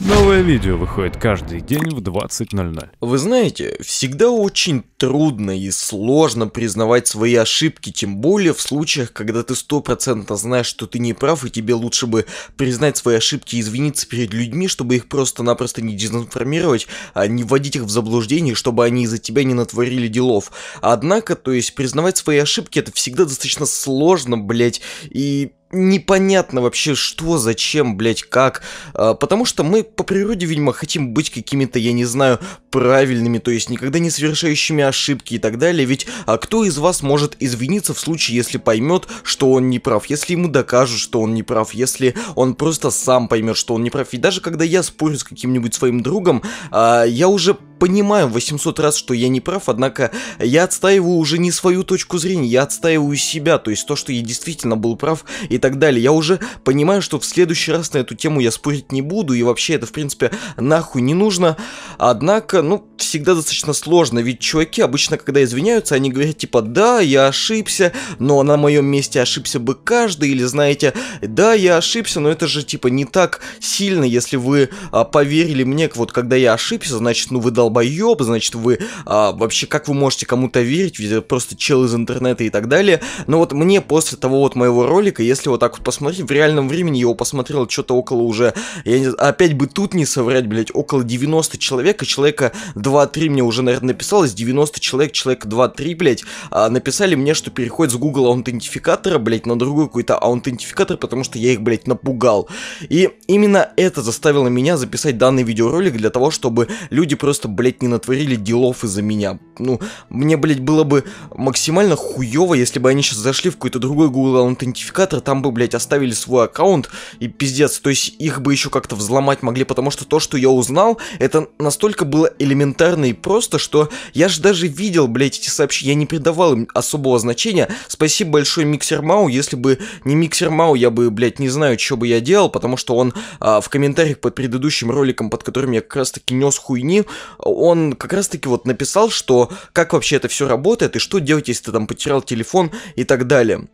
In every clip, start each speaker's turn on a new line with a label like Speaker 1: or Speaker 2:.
Speaker 1: Новое видео выходит каждый день в 20.00. Вы знаете, всегда очень трудно и сложно признавать свои ошибки, тем более в случаях, когда ты стопроцентно знаешь, что ты не прав, и тебе лучше бы признать свои ошибки и извиниться перед людьми, чтобы их просто-напросто не дезинформировать, а не вводить их в заблуждение, чтобы они из-за тебя не натворили делов. Однако, то есть, признавать свои ошибки это всегда достаточно сложно, блять, и непонятно вообще, что, зачем, блять, как. А, потому что мы по природе, видимо, хотим быть какими-то, я не знаю, правильными, то есть никогда не совершающими ошибки и так далее. Ведь а кто из вас может извиниться в случае, если поймет, что он не прав, если ему докажут, что он не прав, если он просто сам поймет, что он не прав. И даже когда я спорю с каким-нибудь своим другом, а, я уже понимаю 800 раз, что я не прав, однако я отстаиваю уже не свою точку зрения, я отстаиваю себя, то есть то, что я действительно был прав и так далее. Я уже понимаю, что в следующий раз на эту тему я спорить не буду, и вообще это, в принципе, нахуй не нужно. Однако, ну, всегда достаточно сложно, ведь чуваки обычно, когда извиняются, они говорят, типа, да, я ошибся, но на моем месте ошибся бы каждый, или, знаете, да, я ошибся, но это же, типа, не так сильно, если вы а, поверили мне, вот, когда я ошибся, значит, ну, вы должны долбоеб, значит, вы а, вообще, как вы можете кому-то верить, ведь это просто чел из интернета и так далее. Но вот мне после того вот моего ролика, если вот так вот посмотреть, в реальном времени его посмотрел что-то около уже, я не, опять бы тут не соврать, блять, около 90 человек, и человека 2-3 мне уже, наверное, написалось, 90 человек, человек 2-3, блять, а, написали мне, что переходит с Google аутентификатора, блять, на другой какой-то аутентификатор, потому что я их, блять, напугал. И именно это заставило меня записать данный видеоролик для того, чтобы люди просто блядь, не натворили делов из-за меня. Ну, мне, блядь, было бы максимально хуево, если бы они сейчас зашли в какой-то другой Google аутентификатор, там бы, блядь, оставили свой аккаунт и пиздец. То есть их бы еще как-то взломать могли, потому что то, что я узнал, это настолько было элементарно и просто, что я же даже видел, блядь, эти сообщения, я не придавал им особого значения. Спасибо большое Миксер Мау, если бы не Миксер Мау, я бы, блядь, не знаю, что бы я делал, потому что он а, в комментариях под предыдущим роликом, под которым я как раз таки нес хуйни, он как раз-таки вот написал, что как вообще это все работает и что делать, если ты там потерял телефон и так далее.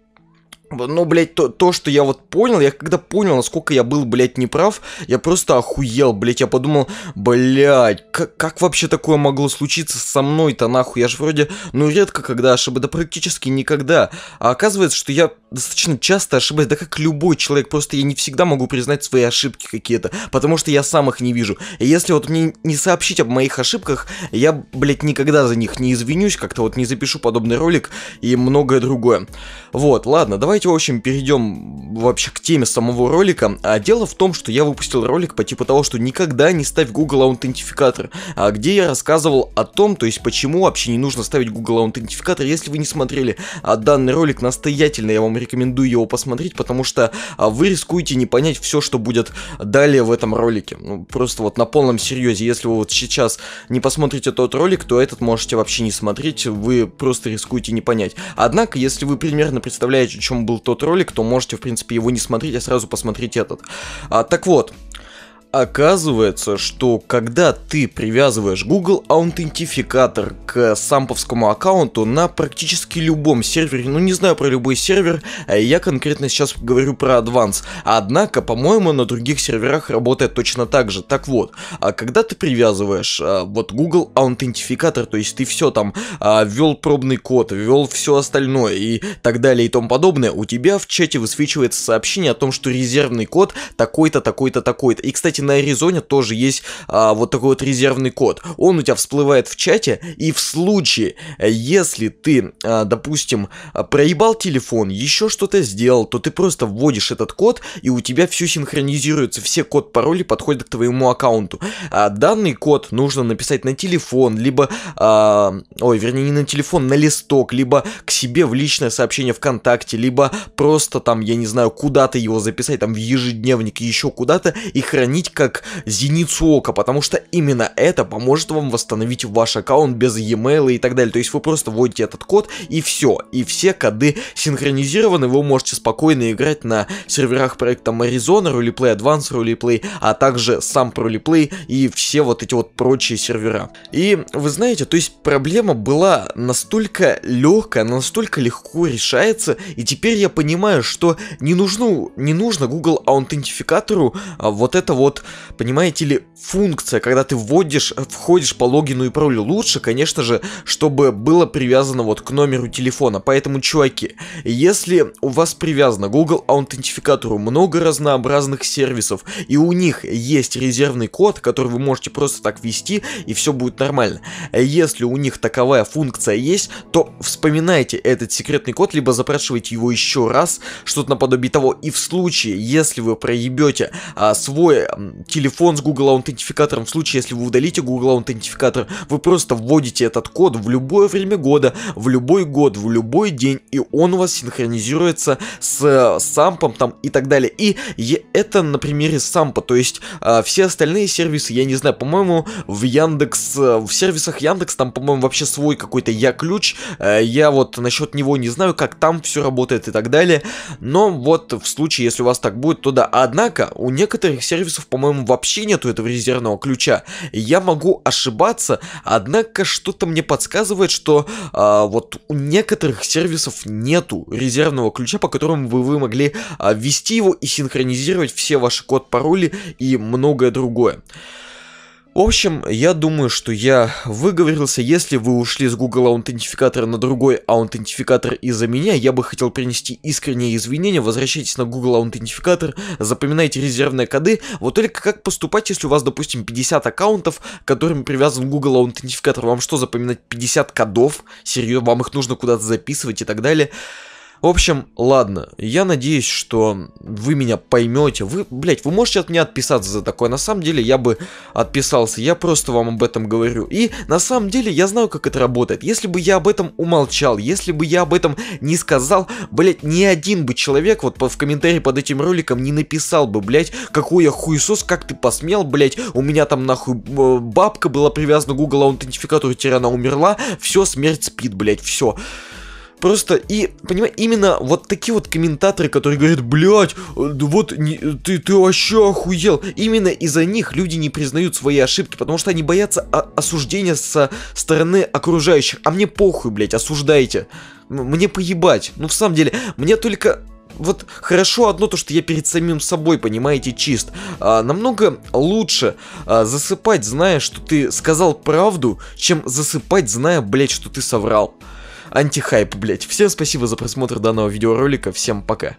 Speaker 1: Но, ну, блядь, то, то, что я вот понял, я когда понял, насколько я был, блядь, неправ, я просто охуел, блядь, я подумал, блядь, как, как вообще такое могло случиться со мной-то, нахуй, я же вроде, ну, редко когда ошибаюсь, да практически никогда, а оказывается, что я достаточно часто ошибаюсь, да как любой человек, просто я не всегда могу признать свои ошибки какие-то, потому что я сам их не вижу. И если вот мне не сообщить об моих ошибках, я, блядь, никогда за них не извинюсь, как-то вот не запишу подобный ролик и многое другое. Вот, ладно, давайте, в общем, перейдем вообще к теме самого ролика. А дело в том, что я выпустил ролик по типу того, что никогда не ставь Google аутентификатор, а где я рассказывал о том, то есть почему вообще не нужно ставить Google аутентификатор, если вы не смотрели а данный ролик настоятельно, я вам рекомендую его посмотреть, потому что а, вы рискуете не понять все, что будет далее в этом ролике. Ну, просто вот на полном серьезе, если вы вот сейчас не посмотрите тот ролик, то этот можете вообще не смотреть, вы просто рискуете не понять. Однако, если вы примерно представляете, о чем был тот ролик, то можете, в принципе, принципе, его не смотреть, а сразу посмотреть этот. А, так вот, Оказывается, что когда ты привязываешь Google аутентификатор к самповскому аккаунту на практически любом сервере, ну не знаю про любой сервер, э, я конкретно сейчас говорю про Advance, однако, по-моему, на других серверах работает точно так же. Так вот, а когда ты привязываешь э, вот Google аутентификатор, то есть ты все там э, ввел пробный код, ввел все остальное и так далее и тому подобное, у тебя в чате высвечивается сообщение о том, что резервный код такой-то, такой-то, такой-то. И, кстати, на Аризоне тоже есть а, вот такой вот резервный код. Он у тебя всплывает в чате, и в случае, э, если ты, а, допустим, а, проебал телефон, еще что-то сделал, то ты просто вводишь этот код, и у тебя все синхронизируется, все код пароли подходят к твоему аккаунту. А, данный код нужно написать на телефон, либо, а, ой, вернее, не на телефон, на листок, либо к себе в личное сообщение ВКонтакте, либо просто там, я не знаю, куда-то его записать, там в ежедневник, еще куда-то, и хранить как зеницу ока, потому что именно это поможет вам восстановить ваш аккаунт без e-mail и так далее. То есть вы просто вводите этот код и все, и все коды синхронизированы, вы можете спокойно играть на серверах проекта Marizona, Roleplay Advanced, Roleplay, а также сам Roleplay и все вот эти вот прочие сервера. И вы знаете, то есть проблема была настолько легкая, настолько легко решается, и теперь я понимаю, что не нужно, не нужно Google аутентификатору а, вот это вот понимаете ли, функция, когда ты вводишь, входишь по логину и паролю. Лучше, конечно же, чтобы было привязано вот к номеру телефона. Поэтому, чуваки, если у вас привязано Google аутентификатору много разнообразных сервисов, и у них есть резервный код, который вы можете просто так ввести, и все будет нормально. Если у них таковая функция есть, то вспоминайте этот секретный код, либо запрашивайте его еще раз, что-то наподобие того. И в случае, если вы проебете а, свой телефон с Google аутентификатором. В случае, если вы удалите Google аутентификатор, вы просто вводите этот код в любое время года, в любой год, в любой день, и он у вас синхронизируется с э, сампом там и так далее. И это на примере сампа, то есть э, все остальные сервисы, я не знаю, по-моему, в Яндекс, э, в сервисах Яндекс там, по-моему, вообще свой какой-то Я-ключ, э, я вот насчет него не знаю, как там все работает и так далее, но вот в случае, если у вас так будет, то да, однако у некоторых сервисов по-моему, вообще нету этого резервного ключа. Я могу ошибаться, однако что-то мне подсказывает, что а, вот у некоторых сервисов нету резервного ключа, по которому вы, вы могли а, ввести его и синхронизировать все ваши код-пароли и многое другое. В общем, я думаю, что я выговорился. Если вы ушли с Google аутентификатора на другой аутентификатор из-за меня, я бы хотел принести искренние извинения. Возвращайтесь на Google аутентификатор, запоминайте резервные коды. Вот только как поступать, если у вас, допустим, 50 аккаунтов, которым привязан Google аутентификатор? Вам что, запоминать 50 кодов? Серьезно, вам их нужно куда-то записывать и так далее? В общем, ладно, я надеюсь, что вы меня поймете. Вы, блядь, вы можете от меня отписаться за такое. На самом деле я бы отписался, я просто вам об этом говорю. И на самом деле я знаю, как это работает. Если бы я об этом умолчал, если бы я об этом не сказал, блядь, ни один бы человек вот в комментарии под этим роликом не написал бы, блядь, какой я хуесос, как ты посмел, блядь, у меня там нахуй э, бабка была привязана к Google а аутентификатору, она умерла, все, смерть спит, блядь, все. Просто и, понимаешь, именно вот такие вот комментаторы, которые говорят, блядь, э, вот не, ты, ты вообще охуел. Именно из-за них люди не признают свои ошибки, потому что они боятся а, осуждения со стороны окружающих. А мне похуй, блядь, осуждайте. Мне поебать. Ну, в самом деле, мне только вот хорошо одно то, что я перед самим собой, понимаете, чист. А, намного лучше а, засыпать, зная, что ты сказал правду, чем засыпать, зная, блядь, что ты соврал антихайп, блять. Всем спасибо за просмотр данного видеоролика, всем пока.